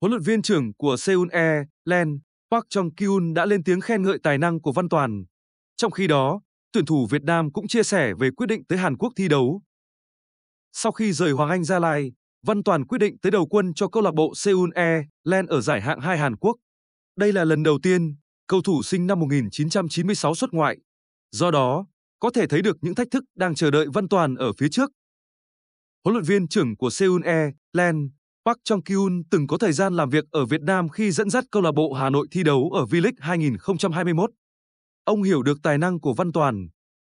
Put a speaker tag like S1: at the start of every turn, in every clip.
S1: huấn luyện viên trưởng của Seoul Air, Len Park Trong Kyun đã lên tiếng khen ngợi tài năng của Văn Toàn. Trong khi đó, tuyển thủ Việt Nam cũng chia sẻ về quyết định tới Hàn Quốc thi đấu. Sau khi rời Hoàng Anh Gia Lai, Văn Toàn quyết định tới đầu quân cho câu lạc bộ Seoul Air, Len ở giải hạng 2 Hàn Quốc. Đây là lần đầu tiên cầu thủ sinh năm 1996 xuất ngoại. Do đó, có thể thấy được những thách thức đang chờ đợi Văn Toàn ở phía trước. Huấn luyện viên trưởng của Seoul Air, Len Park Chang-kyun từng có thời gian làm việc ở Việt Nam khi dẫn dắt câu lạc bộ Hà Nội thi đấu ở V-League 2021. Ông hiểu được tài năng của Văn Toàn.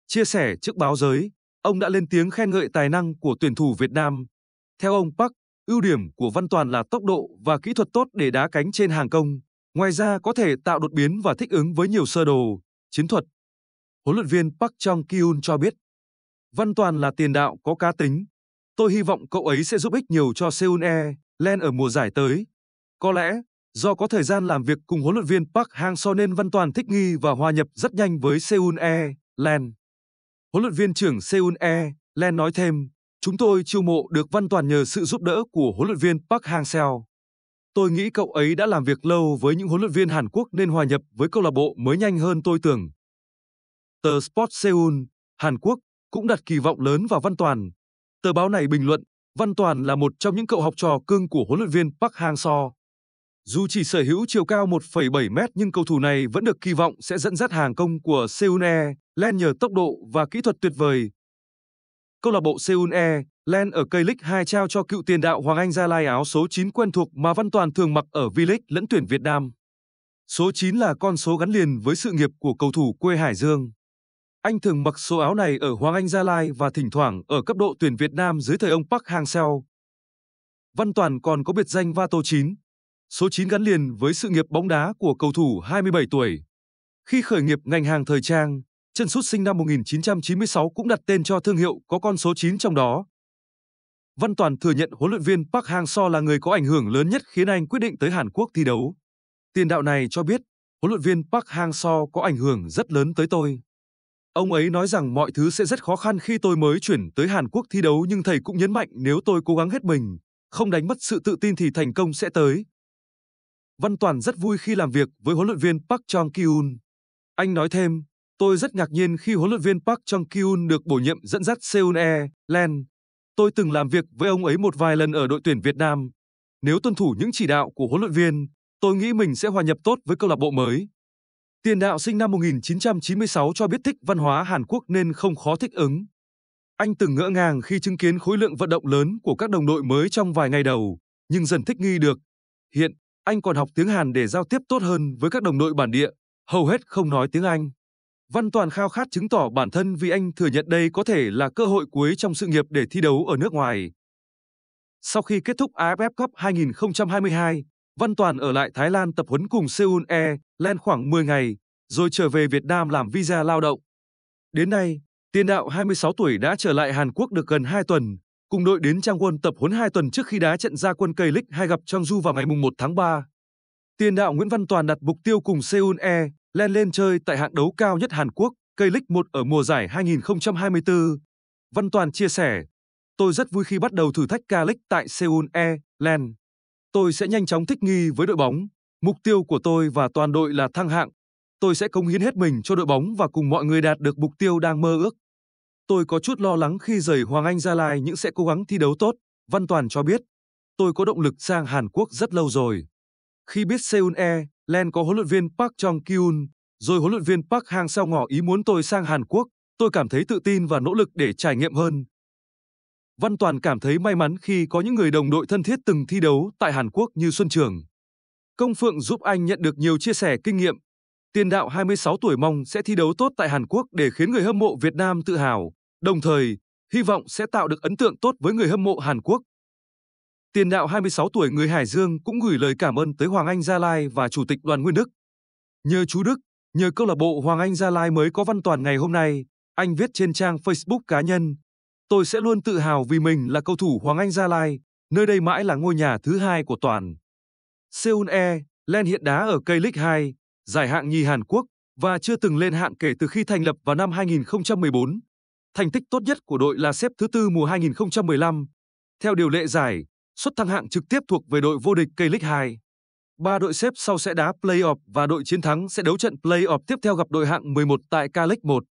S1: Chia sẻ trước báo giới, ông đã lên tiếng khen ngợi tài năng của tuyển thủ Việt Nam. Theo ông Park, ưu điểm của Văn Toàn là tốc độ và kỹ thuật tốt để đá cánh trên hàng công. Ngoài ra có thể tạo đột biến và thích ứng với nhiều sơ đồ, chiến thuật. Huấn luyện viên Park Chang-kyun cho biết, Văn Toàn là tiền đạo có cá tính, Tôi hy vọng cậu ấy sẽ giúp ích nhiều cho Seoul Airlines ở mùa giải tới. Có lẽ, do có thời gian làm việc cùng huấn luyện viên Park Hang-seo nên Văn Toàn thích nghi và hòa nhập rất nhanh với Seoul Airlines. Huấn luyện viên trưởng Seoul Airlines nói thêm, chúng tôi chiêu mộ được Văn Toàn nhờ sự giúp đỡ của huấn luyện viên Park Hang-seo. Tôi nghĩ cậu ấy đã làm việc lâu với những huấn luyện viên Hàn Quốc nên hòa nhập với câu lạc bộ mới nhanh hơn tôi tưởng. Tờ Sport Seoul, Hàn Quốc cũng đặt kỳ vọng lớn vào Văn Toàn Tờ báo này bình luận, Văn Toàn là một trong những cậu học trò cưng của huấn luyện viên Park Hang-seo. Dù chỉ sở hữu chiều cao 1,7 m nhưng cầu thủ này vẫn được kỳ vọng sẽ dẫn dắt hàng công của Seoul Air Len nhờ tốc độ và kỹ thuật tuyệt vời. Câu lạc bộ Seoul Air Len ở cây League 2 trao cho cựu tiền đạo Hoàng Anh Gia Lai áo số 9 quen thuộc mà Văn Toàn thường mặc ở V-League lẫn tuyển Việt Nam. Số 9 là con số gắn liền với sự nghiệp của cầu thủ quê Hải Dương. Anh thường mặc số áo này ở Hoàng Anh Gia Lai và thỉnh thoảng ở cấp độ tuyển Việt Nam dưới thời ông Park Hang-seo. Văn Toàn còn có biệt danh Vato 9. Số 9 gắn liền với sự nghiệp bóng đá của cầu thủ 27 tuổi. Khi khởi nghiệp ngành hàng thời trang, chân sút sinh năm 1996 cũng đặt tên cho thương hiệu có con số 9 trong đó. Văn Toàn thừa nhận huấn luyện viên Park Hang-seo là người có ảnh hưởng lớn nhất khiến anh quyết định tới Hàn Quốc thi đấu. Tiền đạo này cho biết, huấn luyện viên Park Hang-seo có ảnh hưởng rất lớn tới tôi. Ông ấy nói rằng mọi thứ sẽ rất khó khăn khi tôi mới chuyển tới Hàn Quốc thi đấu nhưng thầy cũng nhấn mạnh nếu tôi cố gắng hết mình, không đánh mất sự tự tin thì thành công sẽ tới. Văn Toàn rất vui khi làm việc với huấn luyện viên Park Chang Kyun. Anh nói thêm, tôi rất ngạc nhiên khi huấn luyện viên Park Chang Kyun được bổ nhiệm dẫn dắt Seoul Airlines. Tôi từng làm việc với ông ấy một vài lần ở đội tuyển Việt Nam. Nếu tuân thủ những chỉ đạo của huấn luyện viên, tôi nghĩ mình sẽ hòa nhập tốt với câu lạc bộ mới. Tiền đạo sinh năm 1996 cho biết thích văn hóa Hàn Quốc nên không khó thích ứng. Anh từng ngỡ ngàng khi chứng kiến khối lượng vận động lớn của các đồng đội mới trong vài ngày đầu, nhưng dần thích nghi được. Hiện, anh còn học tiếng Hàn để giao tiếp tốt hơn với các đồng đội bản địa, hầu hết không nói tiếng Anh. Văn Toàn khao khát chứng tỏ bản thân vì anh thừa nhận đây có thể là cơ hội cuối trong sự nghiệp để thi đấu ở nước ngoài. Sau khi kết thúc AFF Cup 2022, Văn Toàn ở lại Thái Lan tập huấn cùng Seoul E len khoảng 10 ngày, rồi trở về Việt Nam làm visa lao động. Đến nay, tiền đạo 26 tuổi đã trở lại Hàn Quốc được gần 2 tuần, cùng đội đến Trang Won tập huấn 2 tuần trước khi đá trận ra quân K-League 2 gặp Chang Ju vào ngày 1 tháng 3. Tiền đạo Nguyễn Văn Toàn đặt mục tiêu cùng Seoul E len lên chơi tại hạng đấu cao nhất Hàn Quốc, K-League 1 ở mùa giải 2024. Văn Toàn chia sẻ, Tôi rất vui khi bắt đầu thử thách K-League tại Seoul E, Len. Tôi sẽ nhanh chóng thích nghi với đội bóng, Mục tiêu của tôi và toàn đội là thăng hạng. Tôi sẽ cống hiến hết mình cho đội bóng và cùng mọi người đạt được mục tiêu đang mơ ước. Tôi có chút lo lắng khi rời Hoàng Anh Gia Lai nhưng sẽ cố gắng thi đấu tốt, Văn Toàn cho biết. Tôi có động lực sang Hàn Quốc rất lâu rồi. Khi biết Seoul E, Len có huấn luyện viên Park Jong Kyun, rồi huấn luyện viên Park Hang Seo ngỏ ý muốn tôi sang Hàn Quốc, tôi cảm thấy tự tin và nỗ lực để trải nghiệm hơn. Văn Toàn cảm thấy may mắn khi có những người đồng đội thân thiết từng thi đấu tại Hàn Quốc như Xuân Trường. Công Phượng giúp anh nhận được nhiều chia sẻ kinh nghiệm. Tiền đạo 26 tuổi mong sẽ thi đấu tốt tại Hàn Quốc để khiến người hâm mộ Việt Nam tự hào, đồng thời hy vọng sẽ tạo được ấn tượng tốt với người hâm mộ Hàn Quốc. Tiền đạo 26 tuổi người Hải Dương cũng gửi lời cảm ơn tới Hoàng Anh Gia Lai và Chủ tịch Đoàn Nguyên Đức. Nhờ chú Đức, nhờ câu lạc bộ Hoàng Anh Gia Lai mới có văn toàn ngày hôm nay, anh viết trên trang Facebook cá nhân. Tôi sẽ luôn tự hào vì mình là cầu thủ Hoàng Anh Gia Lai, nơi đây mãi là ngôi nhà thứ hai của Toàn. Seoul E. Len hiện đá ở K-League 2, giải hạng nhì Hàn Quốc và chưa từng lên hạng kể từ khi thành lập vào năm 2014. Thành tích tốt nhất của đội là xếp thứ tư mùa 2015. Theo điều lệ giải, suất thăng hạng trực tiếp thuộc về đội vô địch K-League 2. Ba đội xếp sau sẽ đá play-off và đội chiến thắng sẽ đấu trận play-off tiếp theo gặp đội hạng 11 tại K-League 1.